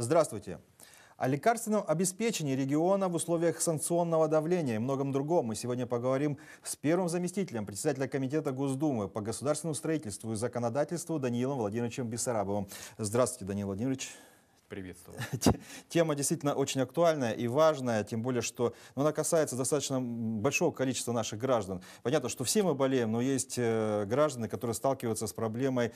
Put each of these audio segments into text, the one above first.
Здравствуйте. О лекарственном обеспечении региона в условиях санкционного давления и многом другом мы сегодня поговорим с первым заместителем председателя Комитета Госдумы по государственному строительству и законодательству Даниилом Владимировичем Бессарабовым. Здравствуйте, Даниил Владимирович приветствовал. Тема действительно очень актуальная и важная, тем более, что ну, она касается достаточно большого количества наших граждан. Понятно, что все мы болеем, но есть э, граждане, которые сталкиваются с проблемой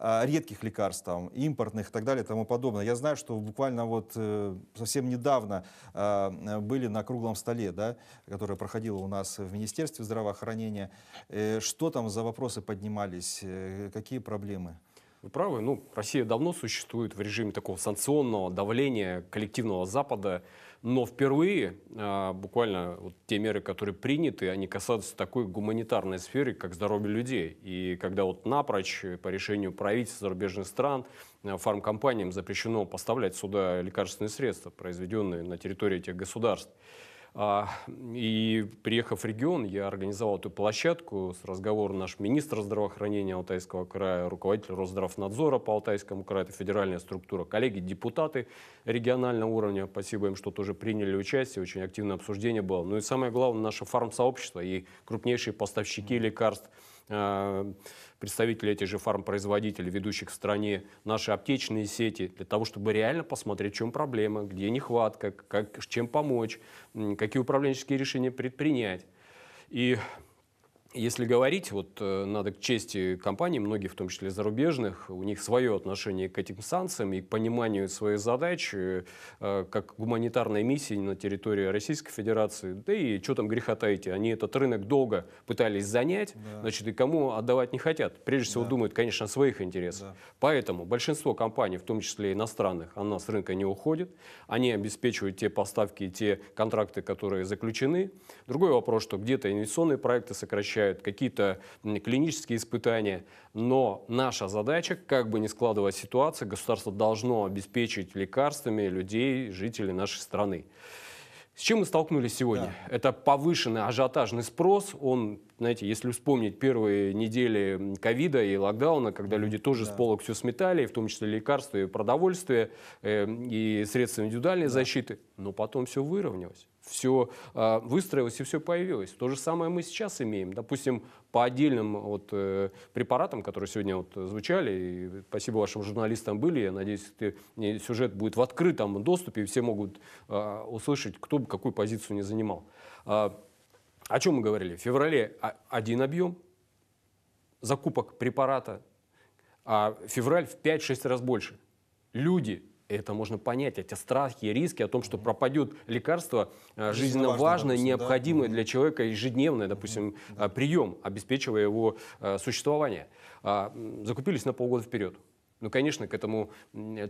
а, редких лекарств, там, импортных и так далее и тому подобное. Я знаю, что буквально вот э, совсем недавно а, были на круглом столе, да, которое проходило у нас в Министерстве здравоохранения. Э, что там за вопросы поднимались, какие проблемы? вы правы, ну, Россия давно существует в режиме такого санкционного давления коллективного Запада, но впервые а, буквально вот те меры, которые приняты, они касаются такой гуманитарной сферы, как здоровье людей. И когда вот напрочь по решению правительств зарубежных стран а, фармкомпаниям запрещено поставлять сюда лекарственные средства, произведенные на территории этих государств. А, и приехав в регион, я организовал эту площадку. С разговора наш министр здравоохранения Алтайского края, руководитель Росздравнадзора по Алтайскому краю, это федеральная структура, коллеги, депутаты регионального уровня, спасибо им, что тоже приняли участие, очень активное обсуждение было. Ну и самое главное, наше фармсообщество и крупнейшие поставщики лекарств – а, представители этих же фармпроизводителей, ведущих в стране наши аптечные сети, для того, чтобы реально посмотреть, в чем проблема, где нехватка, как, чем помочь, какие управленческие решения предпринять. И если говорить, вот э, надо к чести компаний, многих, в том числе зарубежных, у них свое отношение к этим санкциям и к пониманию своей задачи, э, как гуманитарной миссии на территории Российской Федерации. Да и что там греха таить, они этот рынок долго пытались занять, да. значит, и кому отдавать не хотят. Прежде всего да. думают, конечно, о своих интересах. Да. Поэтому большинство компаний, в том числе иностранных, она а с рынка не уходит. Они обеспечивают те поставки, и те контракты, которые заключены. Другой вопрос, что где-то инвестиционные проекты сокращаются, получают какие-то клинические испытания. Но наша задача, как бы ни складывалась ситуация, государство должно обеспечить лекарствами людей, жителей нашей страны. С чем мы столкнулись сегодня? Да. Это повышенный ажиотажный спрос. Он, знаете, если вспомнить первые недели ковида и локдауна, когда mm люди тоже да. с полок все сметали, в том числе лекарства и продовольствие, э, и средства индивидуальной да. защиты, но потом все выровнялось все а, выстроилось и все появилось. То же самое мы сейчас имеем. Допустим, по отдельным вот, э, препаратам, которые сегодня вот, звучали, и спасибо вашим журналистам были, я надеюсь, ты, сюжет будет в открытом доступе, и все могут а, услышать, кто бы какую позицию не занимал. А, о чем мы говорили? В феврале один объем закупок препарата, а февраль в 5-6 раз больше. Люди это можно понять, эти страхи, риски о том, что пропадет лекарство э, жизненно важное, допустим, необходимое да? для человека ежедневное, допустим, да. Э, прием, обеспечивая его э, существование. А, закупились на полгода вперед. Ну, конечно, к этому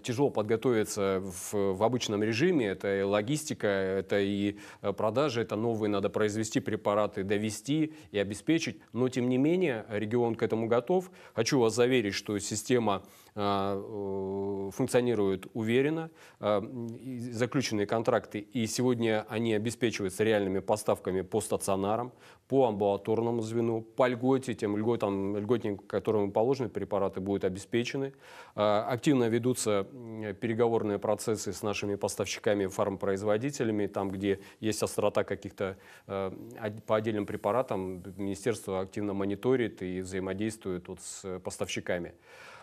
тяжело подготовиться в, в обычном режиме. Это и логистика, это и э, продажи, это новые надо произвести препараты, довести и обеспечить. Но, тем не менее, регион к этому готов. Хочу вас заверить, что система а, э, функционирует уверенно. Э, заключенные контракты, и сегодня они обеспечиваются реальными поставками по стационарам, по амбулаторному звену, по льготе, тем льготам, льготникам, которым положены препараты, будут обеспечены. А, активно ведутся переговорные процессы с нашими поставщиками, фармпроизводителями, там, где есть острота каких-то а, по отдельным препаратам, министерство активно мониторит и взаимодействует вот с поставщиками.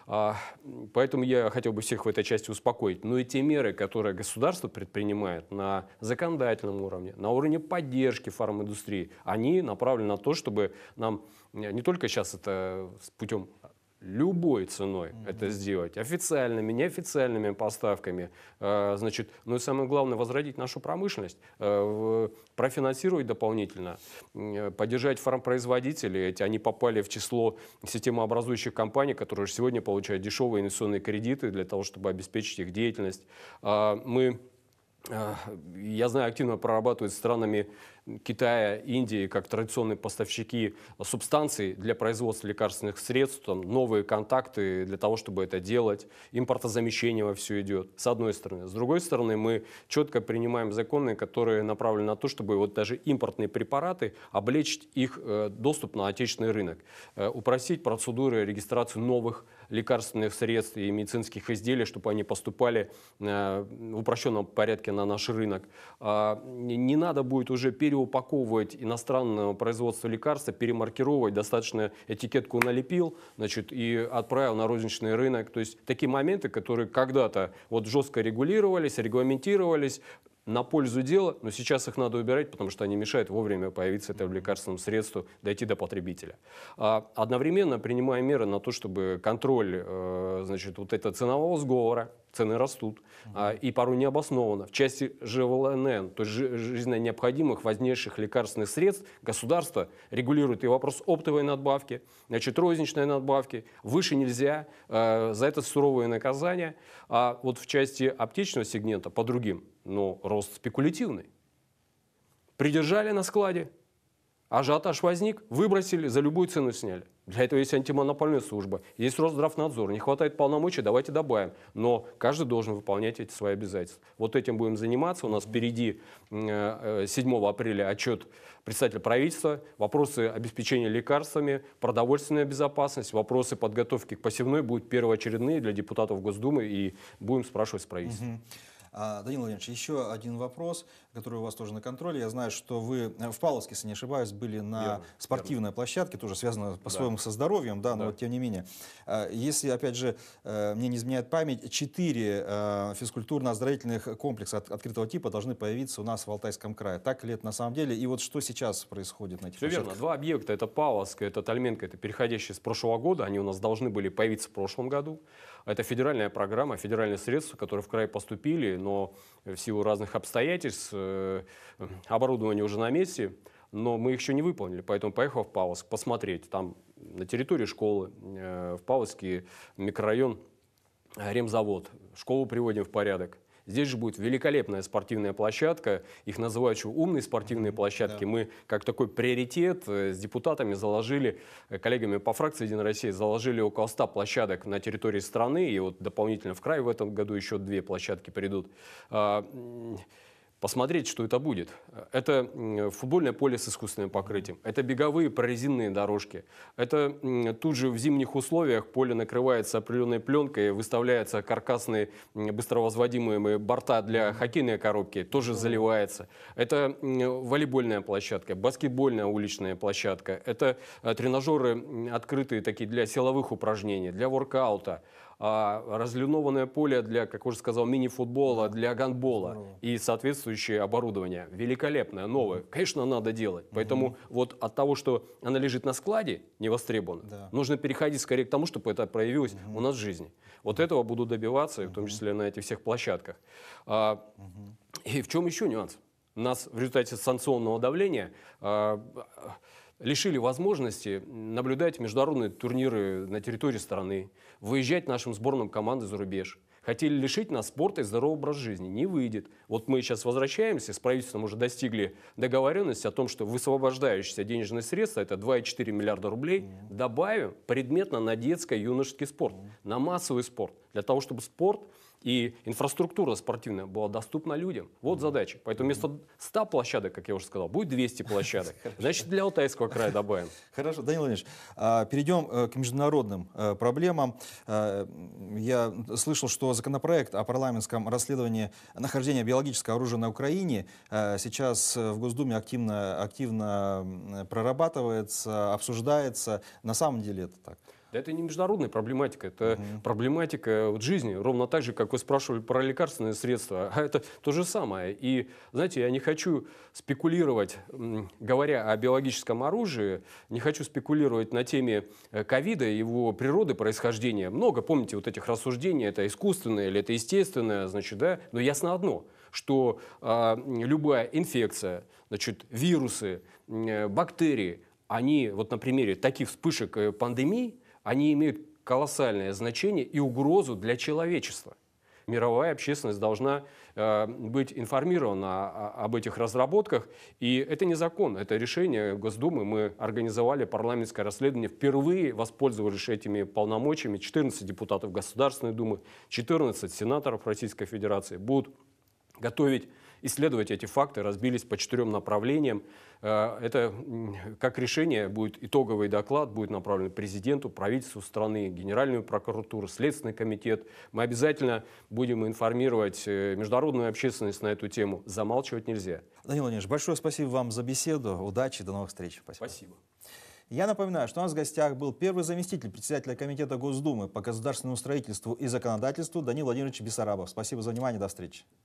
А, поэтому я хотел бы всех в этой части успокоить. Но и те меры, которые государство предпринимает на законодательном уровне, на уровне поддержки фарминдустрии, они направлены на то, чтобы нам не только сейчас это путем любой ценой mm-hmm. это сделать, официальными, неофициальными поставками, э, значит, ну и самое главное, возродить нашу промышленность, э, профинансировать дополнительно, э, поддержать фармпроизводителей, эти, они попали в число системообразующих компаний, которые сегодня получают дешевые инвестиционные кредиты для того, чтобы обеспечить их деятельность. А, э, мы я знаю, активно прорабатывают с странами Китая, Индии как традиционные поставщики субстанций для производства лекарственных средств, там, новые контакты для того, чтобы это делать, импортозамещение во все идет, с одной стороны. С другой стороны, мы четко принимаем законы, которые направлены на то, чтобы вот даже импортные препараты облегчить их э, доступ на отечественный рынок, э, упростить процедуры регистрации новых лекарственных средств и медицинских изделий, чтобы они поступали э, в упрощенном порядке на наш рынок. А, не надо будет уже переучивать переупаковывать иностранное производство лекарства, перемаркировать, достаточно этикетку налепил, значит, и отправил на розничный рынок. То есть такие моменты, которые когда-то вот жестко регулировались, регламентировались, на пользу дела, но сейчас их надо убирать, потому что они мешают вовремя появиться этому лекарственному средству, дойти до потребителя. А одновременно принимая меры на то, чтобы контроль э, значит, вот этого ценового сговора, цены растут, mm и порой необоснованно. В части ЖВЛНН, то есть жизненно необходимых, вознесших лекарственных средств, государство регулирует и вопрос оптовой надбавки, значит, розничной надбавки, выше нельзя, э, за это суровые наказания. А вот в части аптечного сегмента по другим но рост спекулятивный. Придержали на складе, ажиотаж возник, выбросили, за любую цену сняли. Для этого есть антимонопольная служба, есть Росздравнадзор, не хватает полномочий, давайте добавим. Но каждый должен выполнять эти свои обязательства. Вот этим будем заниматься. У нас впереди 7 э, э, апреля отчет представителя правительства, вопросы обеспечения лекарствами, продовольственная безопасность, вопросы подготовки к посевной будут первоочередные для депутатов Госдумы, и будем спрашивать с правительства. А, Данил Владимирович, еще один вопрос, который у вас тоже на контроле. Я знаю, что вы э, в Павловске, если не ошибаюсь, были на верно, спортивной верно. площадке, тоже связано по-своему да. со здоровьем, да, да, но вот тем не менее. А, если, опять же, э, мне не изменяет память, четыре э, физкультурно-оздоровительных комплекса от, открытого типа должны появиться у нас в Алтайском крае. Так ли это на самом деле? И вот что сейчас происходит на этих Все площадках? верно. Два объекта, это Павловск, это Тальменко, это переходящие с прошлого года, они у нас должны были появиться в прошлом году. Это федеральная программа, федеральные средства, которые в край поступили но в силу разных обстоятельств э, оборудование уже на месте, но мы их еще не выполнили, поэтому поехал в Павловск посмотреть. Там на территории школы, э, в Павловске микрорайон – ремзавод, школу приводим в порядок. Здесь же будет великолепная спортивная площадка. Их называют еще умные спортивные площадки. Да. Мы как такой приоритет э, с депутатами заложили, э, коллегами по фракции «Единая Россия» заложили около 100 площадок на территории страны. И вот дополнительно в край в этом году еще две площадки придут. А, посмотреть, что это будет. Это футбольное поле с искусственным покрытием, это беговые прорезиненные дорожки, это тут же в зимних условиях поле накрывается определенной пленкой, выставляются каркасные быстровозводимые борта для хоккейной коробки, тоже заливается. Это волейбольная площадка, баскетбольная уличная площадка, это э, тренажеры открытые такие для силовых упражнений, для воркаута. А, разлюнованное поле для, как уже сказал, мини-футбола, для гандбола и соответствующее оборудование. Великолепное, новое. Конечно, надо делать. Поэтому угу. вот от того, что она лежит на складе, не востребована, да. нужно переходить скорее к тому, чтобы это проявилось угу. у нас в жизни. Вот этого буду добиваться, угу. в том числе на этих всех площадках. А, угу. И в чем еще нюанс? У нас в результате санкционного давления... А, лишили возможности наблюдать международные турниры на территории страны, выезжать нашим сборным команды за рубеж. Хотели лишить нас спорта и здорового образа жизни. Не выйдет. Вот мы сейчас возвращаемся, с правительством уже достигли договоренности о том, что высвобождающиеся денежные средства, это 2,4 миллиарда рублей, добавим предметно на детско юношеский спорт, на массовый спорт, для того, чтобы спорт – и инфраструктура спортивная была доступна людям. Вот mm задача. Поэтому вместо 100 площадок, как я уже сказал, будет 200 площадок. Значит, для Алтайского края добавим. Хорошо, Данил Владимирович, а, перейдем э, к международным э, проблемам. А, я слышал, что законопроект о парламентском расследовании нахождения биологического оружия на Украине а, сейчас э, в Госдуме активно, активно прорабатывается, обсуждается. На самом деле это так? Да это не международная проблематика, это угу. проблематика вот жизни. Ровно так же, как вы спрашивали про лекарственные средства. А это то же самое. И, знаете, я не хочу спекулировать, говоря о биологическом оружии, не хочу спекулировать на теме э, ковида, его природы, происхождения. Много, помните, вот этих рассуждений, это искусственное или это естественное, значит, да? Но ясно одно, что э, любая инфекция, значит, вирусы, э, бактерии, они вот на примере таких вспышек э, пандемий, они имеют колоссальное значение и угрозу для человечества. Мировая общественность должна э, быть информирована об этих разработках. И это не закон, это решение Госдумы. Мы организовали парламентское расследование, впервые воспользовавшись этими полномочиями. 14 депутатов Государственной Думы, 14 сенаторов Российской Федерации будут готовить исследовать эти факты, разбились по четырем направлениям. Э, это как решение будет итоговый доклад, будет направлен президенту, правительству страны, Генеральную прокуратуру, Следственный комитет. Мы обязательно будем информировать э, международную общественность на эту тему. Замалчивать нельзя. Данил Владимирович, большое спасибо вам за беседу. Удачи, до новых встреч. Спасибо. спасибо. Я напоминаю, что у нас в гостях был первый заместитель председателя Комитета Госдумы по государственному строительству и законодательству Данил Владимирович Бессарабов. Спасибо за внимание, до встречи.